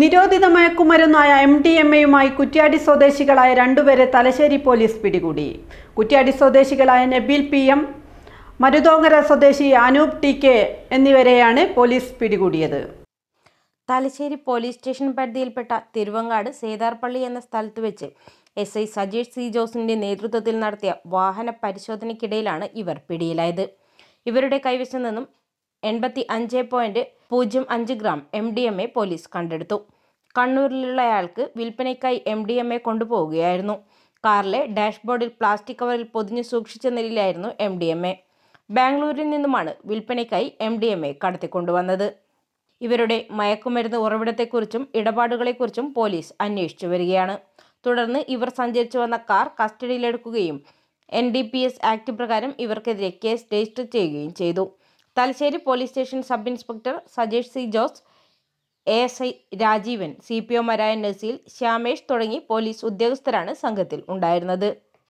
നിരോധിത മയക്കുമരുന്നായ M D M എയുമായി കുറ്റ്യാടി സ്വദേശികളായ രണ്ടുപേരെ തലശ്ശേരി പോലീസ് പിടികൂടി കുറ്റ്യാടി സ്വദേശികളായ നബീൽ പി എം മരുതോങ്ങര സ്വദേശി അനൂപ് ടി കെ എന്നിവരെയാണ് പോലീസ് പിടികൂടിയത് തലശ്ശേരി പോലീസ് സ്റ്റേഷൻ പരിധിയിൽപ്പെട്ട തിരുവങ്ങാട് സേതാർപള്ളി എന്ന സ്ഥലത്ത് വെച്ച് എസ് ഐ സജീഷ് സി ജോസിന്റെ നേതൃത്വത്തിൽ നടത്തിയ വാഹന പരിശോധനയ്ക്കിടയിലാണ് ഇവർ പിടിയിലായത് ഇവരുടെ കൈവശം നിന്നും എൺപത്തി അഞ്ച് പോയിന്റ് പൂജ്യം അഞ്ച് gram M D M A police കണ്ടെടുത്തു കണ്ണൂരിലുള്ളയാൾക്ക് വിൽപ്പനയ്ക്കായി എം ഡി എം എ കൊണ്ടുപോവുകയായിരുന്നു കാറിലെ ഡാഷ്ബോർഡിൽ പ്ലാസ്റ്റിക് കവറിൽ പൊതിഞ്ഞു സൂക്ഷിച്ച നിലയിലായിരുന്നു എം ഡി എം എ ബാംഗ്ലൂരിൽ നിന്നുമാണ് വിൽപ്പനയ്ക്കായി എം ഡി എം എ കടത്തിക്കൊണ്ടുവന്നത് ഇവരുടെ മയക്കുമരുന്ന് ഉറവിടത്തെക്കുറിച്ചും ഇടപാടുകളെക്കുറിച്ചും പോലീസ് അന്വേഷിച്ചു വരികയാണ് തുടർന്ന് ഇവർ സഞ്ചരിച്ചു വന്ന കാർ കസ്റ്റഡിയിലെടുക്കുകയും N D P S act പ്രകാരം ഇവർക്കെതിരെ കേസ് രജിസ്റ്റർ ചെയ്യുകയും ചെയ്തു Thalassery police station sub inspector Sajesh C Jose A S I Rajeevan C P Marayan Naseel Shyamesh തുടങ്ങി പോലീസ് ഉദ്യോഗസ്ഥരാണ് സംഘത്തിൽ ഉണ്ടായിരുന്നത്